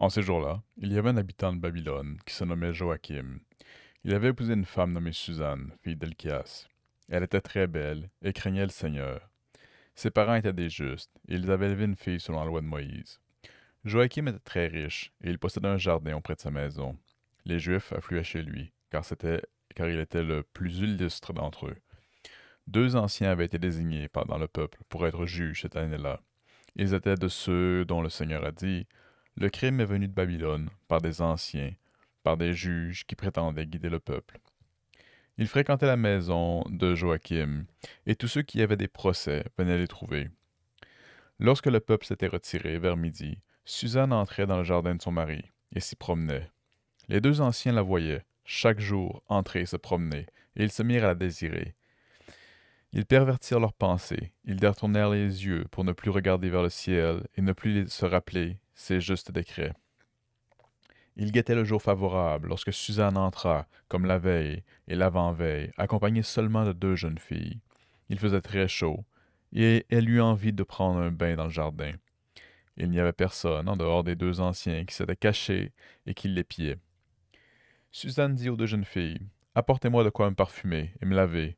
En ces jours-là, il y avait un habitant de Babylone qui se nommait Joachim. Il avait épousé une femme nommée Suzanne, fille d'Elkias. Elle était très belle et craignait le Seigneur. Ses parents étaient des justes, et ils avaient élevé une fille selon la loi de Moïse. Joachim était très riche, et il possédait un jardin auprès de sa maison. Les Juifs affluaient chez lui, car, c'était, car il était le plus illustre d'entre eux. Deux anciens avaient été désignés par le peuple pour être juges cette année-là. Ils étaient de ceux dont le Seigneur a dit le crime est venu de Babylone, par des anciens, par des juges qui prétendaient guider le peuple. Ils fréquentaient la maison de Joachim, et tous ceux qui avaient des procès venaient les trouver. Lorsque le peuple s'était retiré vers midi, Suzanne entrait dans le jardin de son mari et s'y promenait. Les deux anciens la voyaient, chaque jour, entrer et se promener, et ils se mirent à la désirer. Ils pervertirent leurs pensées, ils détournèrent les yeux pour ne plus regarder vers le ciel et ne plus se rappeler c'est juste décret. Il guettait le jour favorable lorsque Suzanne entra, comme la veille et l'avant-veille, accompagnée seulement de deux jeunes filles. Il faisait très chaud, et elle eut envie de prendre un bain dans le jardin. Il n'y avait personne en dehors des deux anciens qui s'étaient cachés et qui l'épiaient. Suzanne dit aux deux jeunes filles Apportez-moi de quoi me parfumer et me laver,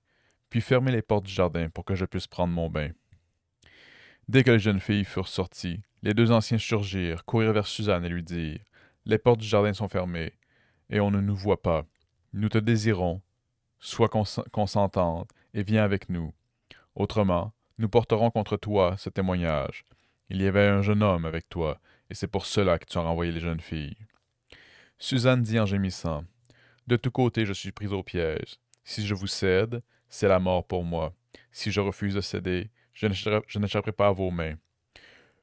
puis fermez les portes du jardin pour que je puisse prendre mon bain. Dès que les jeunes filles furent sorties, les deux anciens surgirent, courirent vers Suzanne et lui dirent Les portes du jardin sont fermées, et on ne nous voit pas. Nous te désirons, sois consentante, et viens avec nous. Autrement, nous porterons contre toi ce témoignage. Il y avait un jeune homme avec toi, et c'est pour cela que tu as renvoyé les jeunes filles. Suzanne dit en gémissant De tous côtés, je suis prise au piège. Si je vous cède, c'est la mort pour moi. Si je refuse de céder, je n'échapperai pas à vos mains.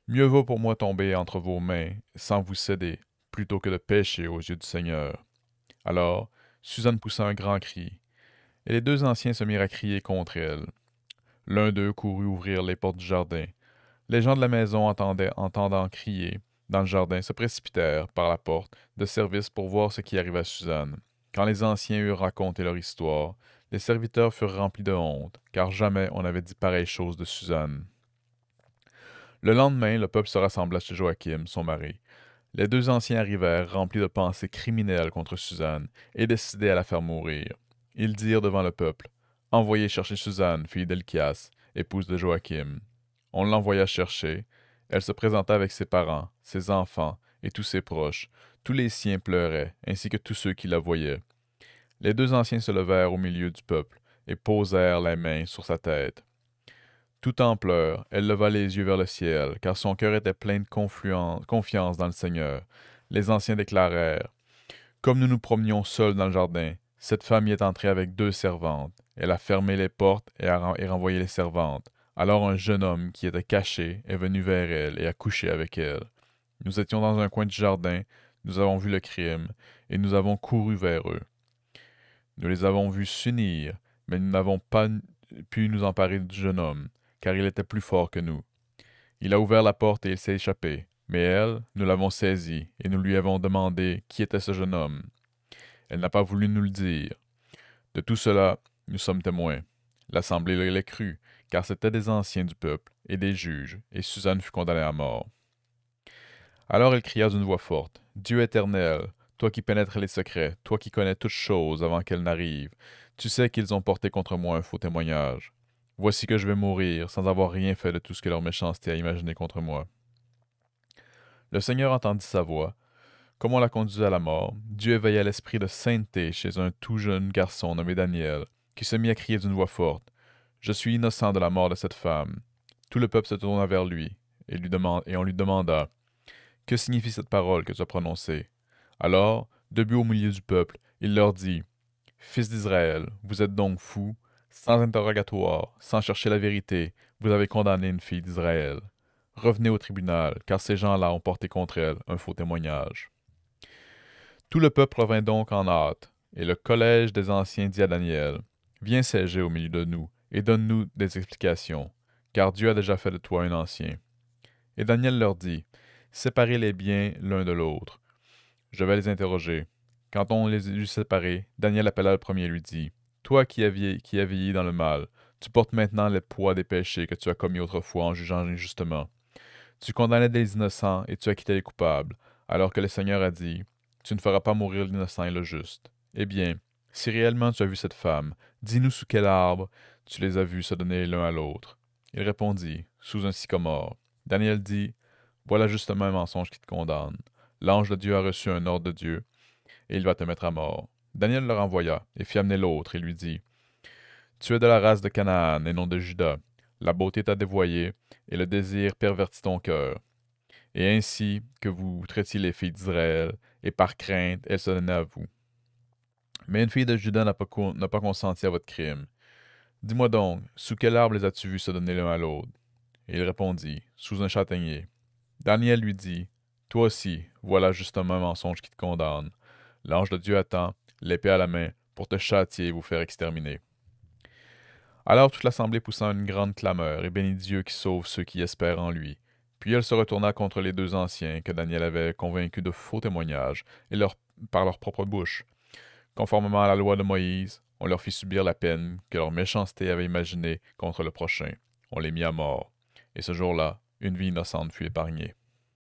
Mieux vaut pour moi tomber entre vos mains sans vous céder, plutôt que de pécher aux yeux du Seigneur. Alors, Suzanne poussa un grand cri, et les deux anciens se mirent à crier contre elle. L'un d'eux courut ouvrir les portes du jardin. Les gens de la maison entendant crier dans le jardin se précipitèrent par la porte de service pour voir ce qui arrivait à Suzanne. Quand les anciens eurent raconté leur histoire, les serviteurs furent remplis de honte, car jamais on n'avait dit pareille chose de Suzanne. Le lendemain, le peuple se rassembla chez Joachim, son mari. Les deux anciens arrivèrent, remplis de pensées criminelles contre Suzanne, et décidés à la faire mourir. Ils dirent devant le peuple Envoyez chercher Suzanne, fille d'Elchias, épouse de Joachim. On l'envoya chercher. Elle se présenta avec ses parents, ses enfants et tous ses proches. Tous les siens pleuraient, ainsi que tous ceux qui la voyaient. Les deux anciens se levèrent au milieu du peuple et posèrent les mains sur sa tête. Tout en pleurs, elle leva les yeux vers le ciel, car son cœur était plein de confiance dans le Seigneur. Les anciens déclarèrent Comme nous nous promenions seuls dans le jardin, cette femme y est entrée avec deux servantes. Elle a fermé les portes et a renvoyé les servantes. Alors un jeune homme qui était caché est venu vers elle et a couché avec elle. Nous étions dans un coin du jardin, nous avons vu le crime, et nous avons couru vers eux. Nous les avons vus s'unir, mais nous n'avons pas pu nous emparer du jeune homme car il était plus fort que nous. Il a ouvert la porte et il s'est échappé, mais elle, nous l'avons saisie, et nous lui avons demandé qui était ce jeune homme. Elle n'a pas voulu nous le dire. De tout cela, nous sommes témoins. L'assemblée l'a cru, car c'était des anciens du peuple et des juges, et Suzanne fut condamnée à mort. Alors elle cria d'une voix forte Dieu éternel, toi qui pénètres les secrets, toi qui connais toutes choses avant qu'elles n'arrivent, tu sais qu'ils ont porté contre moi un faux témoignage, Voici que je vais mourir, sans avoir rien fait de tout ce que leur méchanceté a imaginé contre moi. Le Seigneur entendit sa voix. Comme on la conduit à la mort, Dieu éveilla l'esprit de sainteté chez un tout jeune garçon nommé Daniel, qui se mit à crier d'une voix forte. Je suis innocent de la mort de cette femme. Tout le peuple se tourna vers lui, et, et on lui demanda. Que signifie cette parole que tu as prononcée? Alors, debout au milieu du peuple, il leur dit. Fils d'Israël, vous êtes donc fous, sans interrogatoire, sans chercher la vérité, vous avez condamné une fille d'Israël. Revenez au tribunal, car ces gens-là ont porté contre elle un faux témoignage. Tout le peuple revint donc en hâte, et le collège des anciens dit à Daniel Viens siéger au milieu de nous, et donne-nous des explications, car Dieu a déjà fait de toi un ancien. Et Daniel leur dit Séparez les biens l'un de l'autre. Je vais les interroger. Quand on les eut séparés, Daniel appela le premier et lui dit toi qui as, vieilli, qui dans le mal, tu portes maintenant le poids des péchés que tu as commis autrefois en jugeant injustement. Tu condamnais des innocents et tu as quitté les coupables, alors que le Seigneur a dit Tu ne feras pas mourir l'innocent et le juste. Eh bien, si réellement tu as vu cette femme, dis-nous sous quel arbre tu les as vus se donner l'un à l'autre. Il répondit Sous un sycomore. Daniel dit Voilà justement un mensonge qui te condamne. L'ange de Dieu a reçu un ordre de Dieu, et il va te mettre à mort. Daniel le renvoya et fit amener l'autre et lui dit Tu es de la race de Canaan et non de Juda. La beauté t'a dévoyé et le désir pervertit ton cœur. Et ainsi que vous traitiez les filles d'Israël, et par crainte, elles se donnaient à vous. Mais une fille de Juda n'a pas, consenti à votre crime. Dis-moi donc, sous quel arbre les as-tu vu se donner l'un à l'autre Et il répondit Sous un châtaignier. Daniel lui dit Toi aussi, voilà justement un mensonge qui te condamne. L'ange de Dieu attend l'épée à la main, pour te châtier et vous faire exterminer. Alors toute l'assemblée poussa une grande clameur et bénit Dieu qui sauve ceux qui espèrent en lui. Puis elle se retourna contre les deux anciens que Daniel avait convaincus de faux témoignages et leur, par leur propre bouche. Conformément à la loi de Moïse, on leur fit subir la peine que leur méchanceté avait imaginée contre le prochain. On les mit à mort. Et ce jour-là, une vie innocente fut épargnée.